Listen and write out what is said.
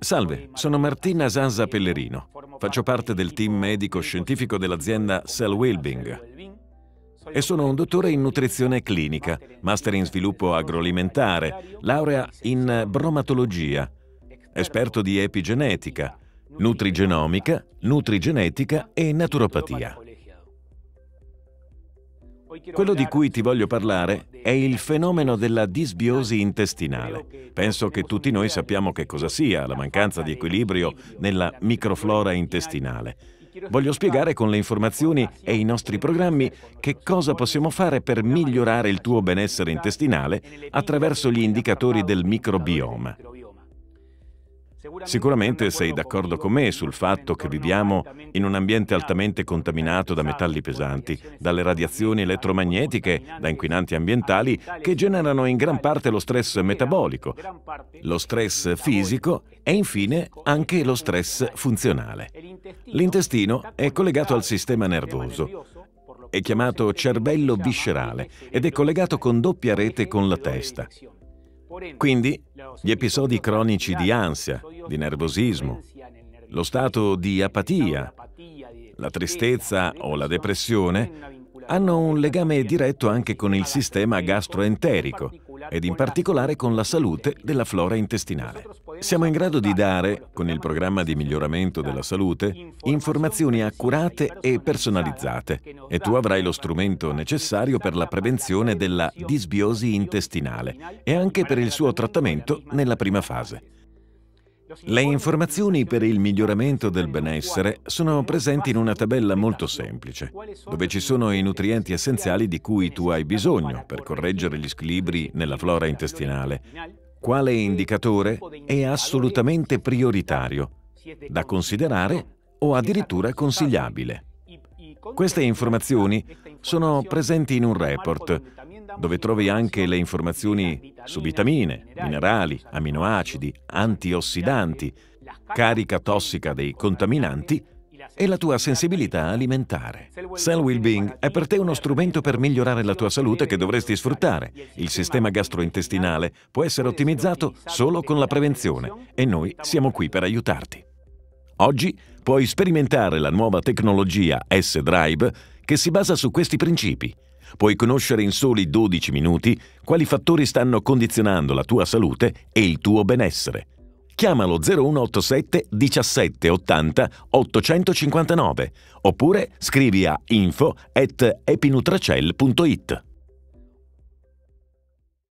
Salve, sono Martina Sanza Pellerino. Faccio parte del team medico-scientifico dell'azienda Cell Wellbeing e sono un dottore in nutrizione clinica, master in sviluppo agroalimentare, laurea in bromatologia, esperto di epigenetica, nutrigenomica, nutrigenetica e naturopatia. Quello di cui ti voglio parlare è il fenomeno della disbiosi intestinale. Penso che tutti noi sappiamo che cosa sia la mancanza di equilibrio nella microflora intestinale. Voglio spiegare con le informazioni e i nostri programmi che cosa possiamo fare per migliorare il tuo benessere intestinale attraverso gli indicatori del microbioma. Sicuramente sei d'accordo con me sul fatto che viviamo in un ambiente altamente contaminato da metalli pesanti, dalle radiazioni elettromagnetiche, da inquinanti ambientali che generano in gran parte lo stress metabolico, lo stress fisico e infine anche lo stress funzionale. L'intestino è collegato al sistema nervoso è chiamato cervello viscerale ed è collegato con doppia rete con la testa. Quindi gli episodi cronici di ansia, di nervosismo, lo stato di apatia, la tristezza o la depressione hanno un legame diretto anche con il sistema gastroenterico ed in particolare con la salute della flora intestinale. Siamo in grado di dare, con il programma di miglioramento della salute, informazioni accurate e personalizzate e tu avrai lo strumento necessario per la prevenzione della disbiosi intestinale e anche per il suo trattamento nella prima fase. Le informazioni per il miglioramento del benessere sono presenti in una tabella molto semplice, dove ci sono i nutrienti essenziali di cui tu hai bisogno per correggere gli squilibri nella flora intestinale, quale indicatore è assolutamente prioritario, da considerare o addirittura consigliabile. Queste informazioni sono presenti in un report, dove trovi anche le informazioni su vitamine, minerali, aminoacidi, antiossidanti, carica tossica dei contaminanti e la tua sensibilità alimentare. Cell Wellbeing è per te uno strumento per migliorare la tua salute che dovresti sfruttare. Il sistema gastrointestinale può essere ottimizzato solo con la prevenzione e noi siamo qui per aiutarti. Oggi puoi sperimentare la nuova tecnologia S-Drive che si basa su questi principi. Puoi conoscere in soli 12 minuti quali fattori stanno condizionando la tua salute e il tuo benessere chiamalo 0187 17 80 859 oppure scrivi a info at epinutracel.it.